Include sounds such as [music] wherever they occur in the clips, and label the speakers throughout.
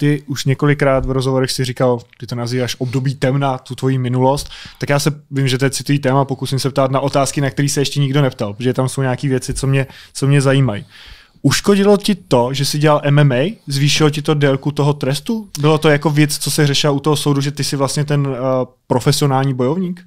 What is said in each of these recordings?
Speaker 1: Ty už několikrát v rozhovorech si říkal, ty to nazýváš období temna, tu tvoji minulost. Tak já se vím, že to je citlivý téma, pokusím se ptát na otázky, na které se ještě nikdo neptal, protože tam jsou nějaké věci, co mě, co mě zajímají. Uškodilo ti to, že jsi dělal MMA? Zvýšilo ti to délku toho trestu? Bylo to jako věc, co se řešila u toho soudu, že ty jsi vlastně ten uh, profesionální bojovník?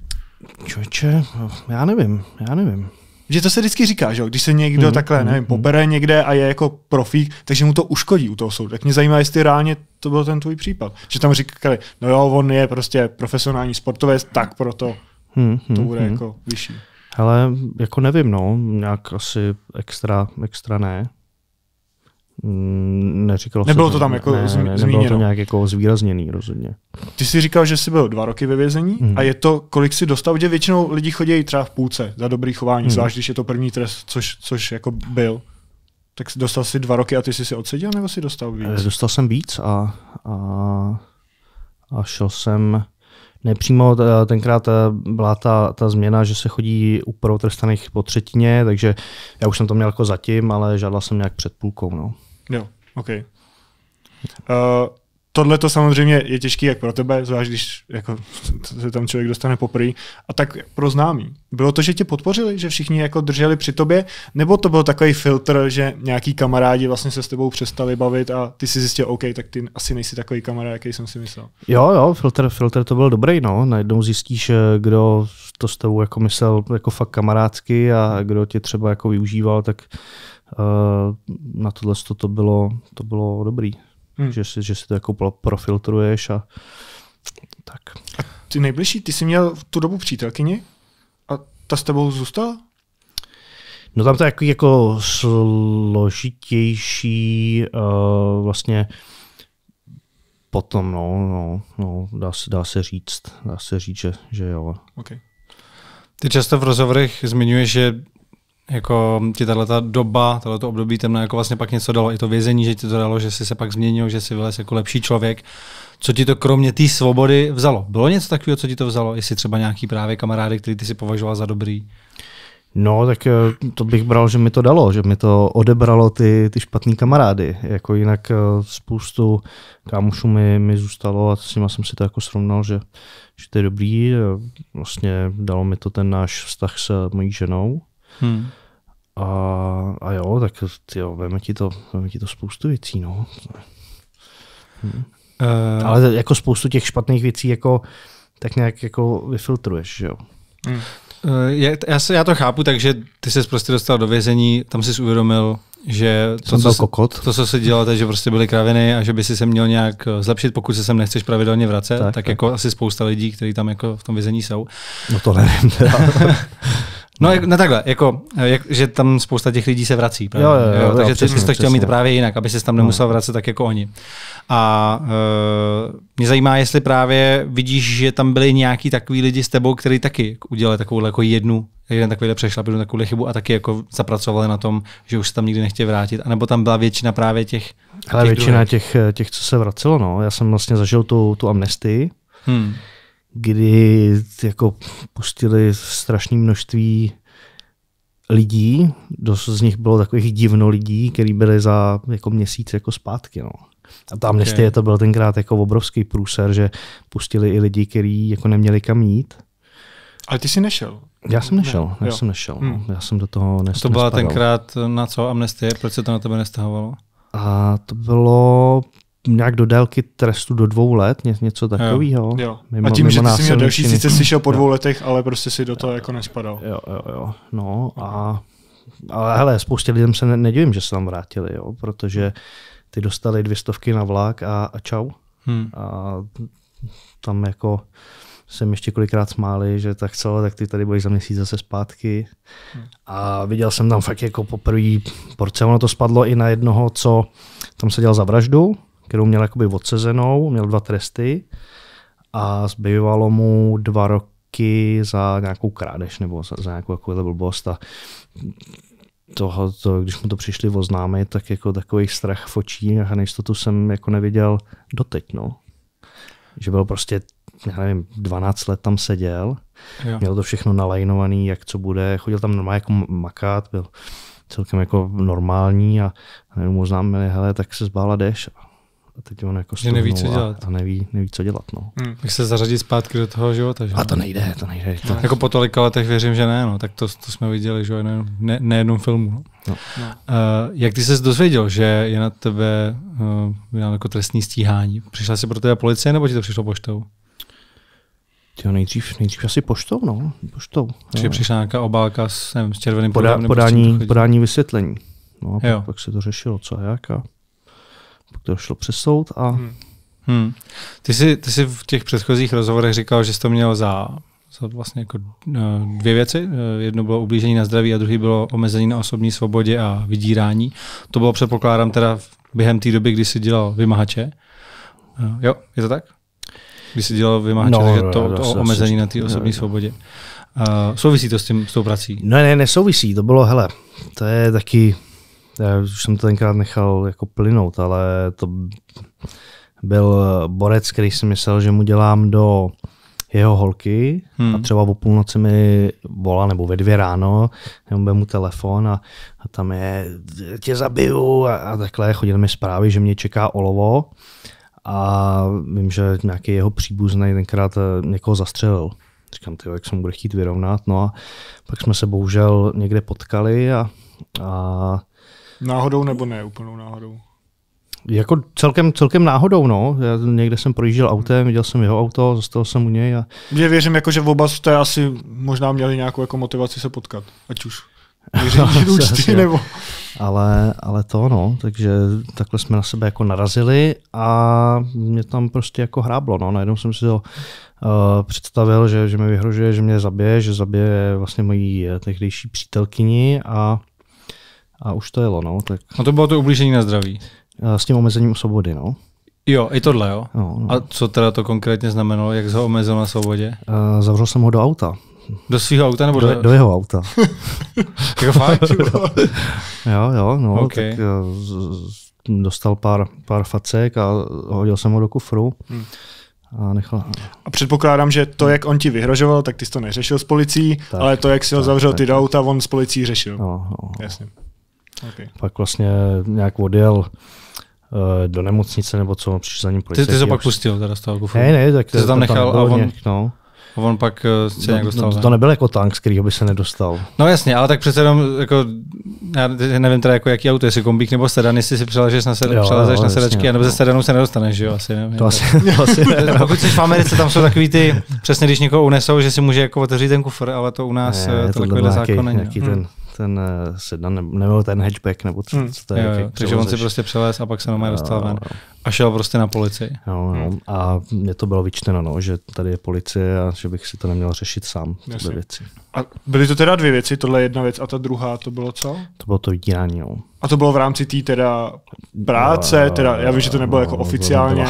Speaker 2: Čoče, já nevím, já nevím
Speaker 1: že to se vždycky říká, že jo? když se někdo mm-hmm. takhle, mhm, nevím, mhm. pobere někde a je jako profík, takže mu to uškodí u toho soudu. Tak mě zajímá, jestli reálně to byl ten tvůj případ. Že tam říkali, no jo, on je prostě profesionální sportovec, tak proto mm-hmm. to hmm, bude mm-hmm. jako vyšší.
Speaker 2: Ale jako nevím, no, nějak asi extra, extra ne. Mm, neříkalo nebylo se to tam ne, jako ne, zmíněno. Ne, nebylo to nějak jako zvýrazněný rozhodně.
Speaker 1: Ty jsi říkal, že jsi byl dva roky ve vězení mm. a je to, kolik si dostal, že většinou lidi chodí třeba v půlce za dobrý chování, mm. zvlášť když je to první trest, což, což jako byl. Tak jsi dostal si dva roky a ty jsi si odseděl nebo si dostal víc? Eh,
Speaker 2: dostal jsem víc a, a, a šel jsem Nepřímo eh, tenkrát eh, byla ta, ta změna, že se chodí u prvotrestaných po třetině, takže já už jsem to měl jako zatím, ale žádal jsem nějak před půlkou. No.
Speaker 1: Jo, OK. Uh, tohle to samozřejmě je těžký jak pro tebe, zvlášť když jako, se tam člověk dostane poprvé, a tak pro známý. Bylo to, že tě podpořili, že všichni jako drželi při tobě, nebo to byl takový filtr, že nějaký kamarádi vlastně se s tebou přestali bavit a ty si zjistil, OK, tak ty asi nejsi takový kamarád, jaký jsem si myslel.
Speaker 2: Jo, jo, filtr, filtr to byl dobrý, no. Najednou zjistíš, eh, kdo to s tebou jako myslel jako fakt kamarádsky a kdo tě třeba jako využíval, tak uh, na tohle to bylo, to bylo dobrý hmm. že, si, že si to jako profiltruješ a
Speaker 1: tak. A ty nejbližší, ty jsi měl v tu dobu přítelkyni a ta s tebou zůstala?
Speaker 2: No tam to je jako, jako složitější uh, vlastně potom, no, no, no dá, se, dá se říct, dá se říct, že, že jo.
Speaker 3: Okay. Ty často v rozhovorech zmiňuješ, že jako mm, ti tahle ta doba, to období temné, jako vlastně pak něco dalo. I to vězení, že ti to dalo, že jsi se pak změnil, že jsi vylez jako lepší člověk. Co ti to kromě té svobody vzalo? Bylo něco takového, co ti to vzalo? Jestli třeba nějaký právě kamarády, který ty si považoval za dobrý?
Speaker 2: No, tak eh, to bych bral, že mi to dalo, že mi to odebralo ty, ty špatný kamarády. Jako jinak eh, spoustu kámošů mi, mi zůstalo a s nimi jsem si to jako srovnal, že, že to je dobrý. Eh, vlastně dalo mi to ten náš vztah s mojí ženou, Hmm. A, a jo, tak jo, veme ti to, veme ti to spoustu věcí, no. Hmm. Uh, Ale jako spoustu těch špatných věcí jako tak nějak jako vyfiltruješ, že jo.
Speaker 3: Hmm. Uh, já, se, já to chápu, takže ty jsi prostě dostal do vězení, tam jsi uvědomil, že to, co, kokot. to, co se dělo, že prostě byly kraviny a že by si se měl nějak eh, zlepšit, pokud se sem nechceš pravidelně vracet, tak, tak, tak. jako asi spousta lidí, kteří tam jako v tom vězení jsou. No to nevím. [laughs] No, jak, no takhle, jako, eh, jak, že tam spousta těch lidí se vrací. Právě, jo, jo, jo, jo, takže jo, přesně, ty jsi to chtěl přesně. mít právě jinak, aby se tam nemusel no. vracet tak jako oni. A uh, mě zajímá, jestli právě vidíš, že tam byli nějaký takový lidi s tebou, který taky udělali takovou jako jednu, jeden takový přešla jednu takovou chybu a taky jako zapracovali na tom, že už se tam nikdy nechtějí vrátit. A nebo tam byla většina právě těch. Ale těch většina
Speaker 2: těch, eh, těch, co se vracelo, no. Já jsem vlastně zažil tu, tu amnestii. Hmm kdy jako pustili strašné množství lidí, dost z nich bylo takových divno lidí, kteří byli za jako měsíc jako zpátky. No. A tam amnestie je to byl tenkrát jako obrovský průser, že pustili i lidi, kteří jako neměli kam jít.
Speaker 1: Ale ty jsi nešel.
Speaker 2: Já jsem nešel, ne, já jo. jsem nešel. No. Hmm. Já jsem do toho nes, To byla nespadal.
Speaker 1: tenkrát
Speaker 3: na co amnestie, proč se to na tebe nestahovalo?
Speaker 2: A to bylo nějak do délky trestu do dvou let, něco takového. Jo, jo. a tím, mimo že ty jsi měl další, sice
Speaker 1: jsi šel po dvou jo. letech, ale prostě si do toho jo, jako nespadal. Jo, jo, jo. No a ale
Speaker 2: hele, spoustě lidem se ne, nedivím, že se tam vrátili, jo, protože ty dostali dvě stovky na vlak a, a čau. Hmm. A tam jako jsem ještě kolikrát smáli, že tak co, tak ty tady budeš za měsíc zase zpátky. Hmm. A viděl jsem tam fakt jako poprvé porce, ono to spadlo i na jednoho, co tam seděl za vraždu, kterou měl jakoby odsezenou, měl dva tresty a zbývalo mu dva roky za nějakou krádež nebo za, za nějakou jako blbost a toho, to, když mu to přišli oznámit, tak jako takový strach v očích a nejistotu jsem jako neviděl doteď, no. Že byl prostě, já nevím, 12 let tam seděl, jo. měl to všechno nalajnovaný, jak co bude, chodil tam normálně jako makat, byl celkem jako normální a nevím, mu oznámili, hele, tak se zbála deš a teď on jako že neví, co dělat. A, a neví, neví, co dělat. No.
Speaker 3: Hmm. Tak se zařadit zpátky do toho života. Že? A to nejde, to nejde. To... No. Jako po tolika letech věřím, že ne, no. tak to, to jsme viděli že ne, ne, jednom filmu. No. No. Uh, jak ty jsi dozvěděl, že je na tebe uh, jako trestní stíhání?
Speaker 2: Přišla si pro tebe policie nebo ti to přišlo poštou? Jo, nejdřív, nejdřív asi poštou, no.
Speaker 3: Poštou. Takže přišla nějaká obálka s, nevím, s červeným Podá, podání, prostě,
Speaker 2: podání vysvětlení. No a pak, pak se to řešilo, co a jak. A to šlo přes soud a... Hmm.
Speaker 3: Hmm. Ty, jsi, ty jsi v těch předchozích rozhovorech říkal, že jsi to měl za, za vlastně jako eh, dvě věci. Eh, jedno bylo ublížení na zdraví a druhý bylo omezení na osobní svobodě a vydírání. To bylo předpokládám teda během té doby, kdy jsi dělal vymahače. Eh, jo, je to tak? Když jsi dělal vymahače, no, takže no, to, to zase, omezení na té osobní no, svobodě.
Speaker 2: Uh, souvisí to s, tím, s tou prací? Ne, ne, nesouvisí. To bylo, hele, to je taky já už jsem to tenkrát nechal jako plynout, ale to byl borec, který si myslel, že mu dělám do jeho holky hmm. a třeba o půlnoci mi volá nebo ve dvě ráno, nebo mu telefon a, a tam je, tě zabiju a, a takhle. Chodili mi zprávy, že mě čeká olovo a vím, že nějaký jeho příbuzný tenkrát eh, někoho zastřelil. Říkám, tyjo, jak se mu bude chtít vyrovnat. No a pak jsme se bohužel někde potkali a, a
Speaker 1: Náhodou nebo ne úplnou náhodou?
Speaker 2: Jako celkem, celkem náhodou, no. Já někde jsem projížděl autem, viděl jsem jeho auto, zastavil jsem u něj. A...
Speaker 1: Mě věřím, jako, že oba jste asi možná měli nějakou jako motivaci se potkat, ať už Věřím, účty, [laughs] nebo...
Speaker 2: Ale, ale to no, takže takhle jsme na sebe jako narazili a mě tam prostě jako hráblo. No. Najednou jsem si to uh, představil, že, že mi vyhrožuje, že mě zabije, že zabije vlastně mojí eh, tehdejší přítelkyni a a už to jelo, no. Tak... No to bylo to ublížení na zdraví. S tím omezením svobody, no.
Speaker 3: Jo, i tohle, jo. No, no. A co teda to konkrétně znamenalo, jak jsi ho omezil na svobodě?
Speaker 2: Uh, zavřel jsem ho do auta. Do svého auta nebo do, do... do jeho auta? [laughs] jako fakt? [laughs] jo, jo, no. Okay. Tak, uh, dostal pár, pár facek a hodil jsem ho do kufru. Hmm a nechal.
Speaker 1: A předpokládám, že to, jak on ti vyhrožoval, tak ty jsi to neřešil s policií, tak, ale to, jak si ho tak, zavřel tak, ty do auta, on s policií řešil. No, no. Jasně.
Speaker 3: Okay.
Speaker 2: Pak vlastně nějak odjel eh, do nemocnice nebo co, přišel za ním policajti. Ty, ty jsi pak pustil teda z toho kufru. Ne, ne, tak ty jsi tam nechal tam a on, nějak, no.
Speaker 3: a on pak eh, se no, nějak dostal. No, to, to nebyl
Speaker 2: jako tank, z kterého by se nedostal.
Speaker 3: No jasně, ale tak přece jenom, jako, já nevím teda jako jaký auto, jestli kombík nebo sedan, jestli si přelažeš na, sed, jo, přelezeš jo, na sedačky, nebo ze sedanu se nedostaneš, že jo, asi nevím. To jako. asi, to asi [laughs] ne. No. Pokud jsi v Americe, tam jsou takový ty, přesně když někoho unesou, že si může jako otevřít ten kufr, ale to u nás ne, eh, to takový zákon není
Speaker 2: ten eh, sedan, nebo, ten hatchback, nebo co, hmm. co to je. Jo, jo. Jak Takže on si prostě
Speaker 3: přeléz a pak se normálně dostal ven.
Speaker 2: A šel prostě na policii. Jo, jo. Hmm. A mě to bylo vyčteno, no, že tady je policie a že bych si to neměl řešit sám, ty tyhle věci.
Speaker 1: A byly to teda dvě věci, tohle je jedna věc a ta druhá, to bylo co?
Speaker 2: To bylo to vydírání, jo.
Speaker 1: A to bylo v rámci té teda práce, teda já vím, že to nebylo no, jako oficiálně,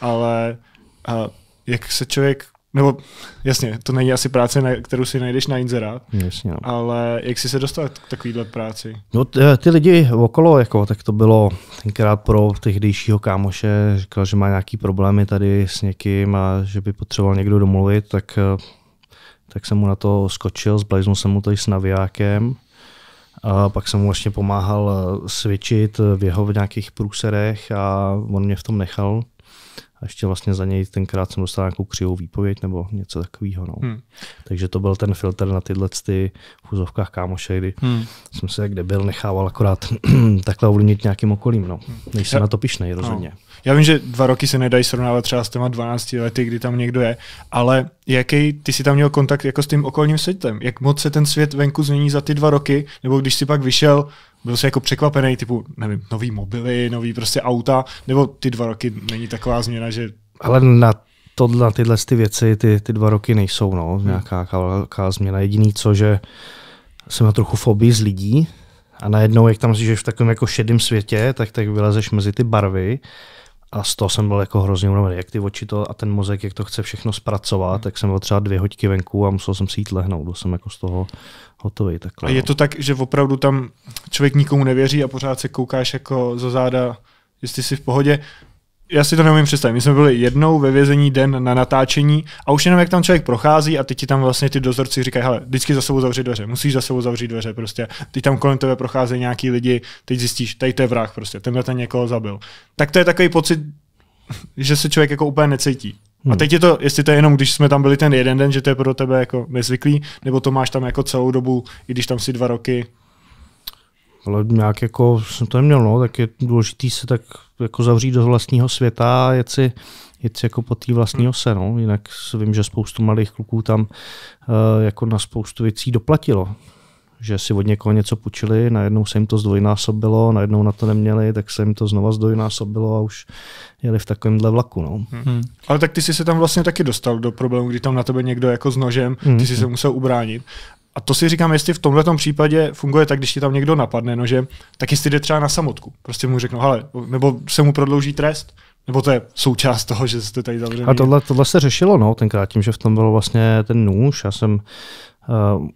Speaker 1: ale a eh, jak se člověk nebo jasně, to není asi práce, kterou si najdeš na inzerát, jasně, no. ale jak jsi se dostal k takovýhle práci?
Speaker 2: No eh, ty lidi okolo, jako, tak to bylo tenkrát pro tehdejšího kámoše, říkal, že má nějaký problémy tady s někým a že by potřeboval někdo domluvit, tak, eh, tak jsem mu na to skočil, zblaznul jsem mu tady s navijákem. A pak jsem mu vlastně pomáhal eh, svičit v jeho v nějakých průserech a on mě v tom nechal. A ještě vlastně za něj tenkrát jsem dostal nějakou křivou výpověď nebo něco takového. No. Hmm. Takže to byl ten filtr na tyhle ty v úzovkách kámoše, kdy hmm. jsem se jak debil nechával akorát [clears throat] takhle ovlivnit nějakým okolím. No. Než na to pišnej, no. rozhodně.
Speaker 1: No. Já vím, že dva roky se nedají srovnávat třeba s těma 12 lety, kdy tam někdo je, ale jaký ty si tam měl kontakt jako s tím okolním světem? Jak moc se ten svět venku změní za ty dva roky? Nebo když si pak vyšel byl jsi jako překvapený, typu, nevím, nový mobily, nový prostě auta, nebo ty dva roky není taková změna, že...
Speaker 2: Ale na to, na tyhle ty věci ty, ty dva roky nejsou, no, hmm. nějaká velká změna. Jediný co, že jsem na trochu fobii z lidí a najednou, jak tam že v takovém jako šedém světě, tak tak vylezeš mezi ty barvy a z toho jsem byl jako hrozně unavený, jak ty oči to a ten mozek, jak to chce všechno zpracovat, hmm. tak jsem byl třeba dvě hoďky venku a musel jsem si jít lehnout, byl jsem jako z toho hotový. Takhle, a je no. to
Speaker 1: tak, že opravdu tam člověk nikomu nevěří a pořád se koukáš jako za záda, jestli jsi v pohodě já si to neumím představit. My jsme byli jednou ve vězení den na natáčení a už jenom jak tam člověk prochází a teď ti tam vlastně ty dozorci říkají, hele, vždycky za sebou zavřít dveře, musíš za sebou zavřít dveře, prostě. Teď tam kolem tebe procházejí nějaký lidi, teď zjistíš, tady to je vrah, prostě, tenhle ten někoho zabil. Tak to je takový pocit, [laughs] že se člověk jako úplně necítí. Hmm. A teď je to, jestli to je jenom, když jsme tam byli ten jeden den, že to je pro tebe jako nezvyklý, nebo to máš tam jako celou dobu, i když tam si dva roky,
Speaker 2: ale nějak jako jsem to neměl, no, tak je důležité se tak jako zavřít do vlastního světa a jet si, jet si jako po té vlastní hmm. ose, no. Jinak vím, že spoustu malých kluků tam uh, jako na spoustu věcí doplatilo že si od někoho něco půjčili, najednou se jim to zdvojnásobilo, najednou na to neměli, tak se jim to znova zdvojnásobilo a už jeli v takovémhle vlaku. No. Hmm. hmm.
Speaker 1: Ale tak ty jsi se tam vlastně taky dostal do problému, kdy tam na tebe někdo jako s nožem, ty hmm. jsi se musel ubránit a to si říkám, jestli v tomhle případě funguje tak, když ti tam někdo napadne, no, že tak jestli jde třeba na samotku. Prostě mu řeknu, hele, nebo se mu prodlouží trest, nebo to je součást toho, že jste tady zavřený. A tohle,
Speaker 2: tohle se řešilo, no, tenkrát tím, že v tom byl vlastně ten nůž. Já jsem,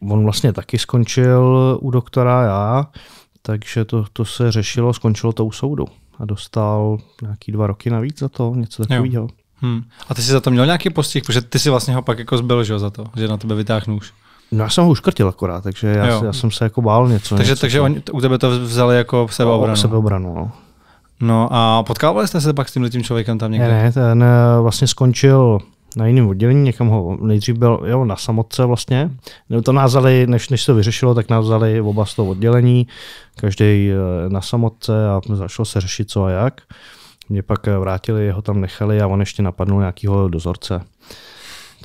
Speaker 2: uh, on vlastně taky skončil u doktora, já, takže to, to se řešilo, skončilo to u soudu. A dostal nějaký dva roky navíc za to, něco takového.
Speaker 3: Hmm. A ty jsi za to měl nějaký postih, protože ty si vlastně ho pak jako zbyl, že, za to, že na tebe vytáhnu
Speaker 2: už. No já jsem ho uškrtil akorát, takže já, já jsem se jako bál něco. Takže, něco, takže
Speaker 3: oni u tebe to vzali jako sebeobranu. Sebeobranu,
Speaker 2: no. No
Speaker 3: a potkávali jste se pak s tímhle tím člověkem tam někde? Ne,
Speaker 2: ten eh, vlastně skončil na jiném oddělení, někam ho nejdřív byl jo, na samotce vlastně. No to nás vzali, než, než se to vyřešilo, tak nás vzali oba z toho oddělení, každý eh, na samotce a začalo se řešit co a jak. Mě pak eh, vrátili, jeho tam nechali a on ještě napadnul nějakého dozorce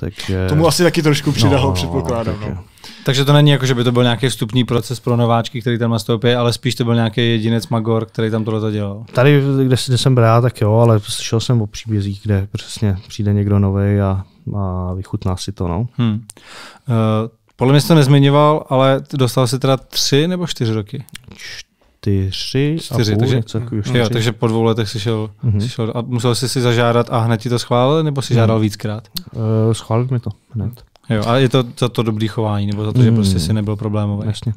Speaker 2: takže... Tomu asi taky trošku přidalo, no, předpokládám. Takže.
Speaker 3: No. takže to není jako, že by to byl nějaký vstupní proces pro nováčky, který tam nastoupí, ale spíš to byl nějaký jedinec Magor, který tam tohle dělal.
Speaker 2: Tady, kde, kde jsem brá, tak jo, ale slyšel jsem o příbězích, kde přesně přijde někdo nový a, a vychutná si to. No. Hmm. Uh,
Speaker 3: podle mě jsi to nezmiňoval, ale dostal si teda tři nebo čtyři roky?
Speaker 2: čtyři, čtyři a půl, takže, něco takového. Mm. Jo, takže
Speaker 3: po dvou letech jsi šel, mm-hmm. jsi šel a musel jsi si zažádat a hned ti to schválili, nebo si mhm. žádal mm. víckrát?
Speaker 2: Uh, eh, schválil mi to hned. Jo,
Speaker 3: a je to za to dobrý chování, nebo za to, že mm. prostě si nebyl problémový. Jasně.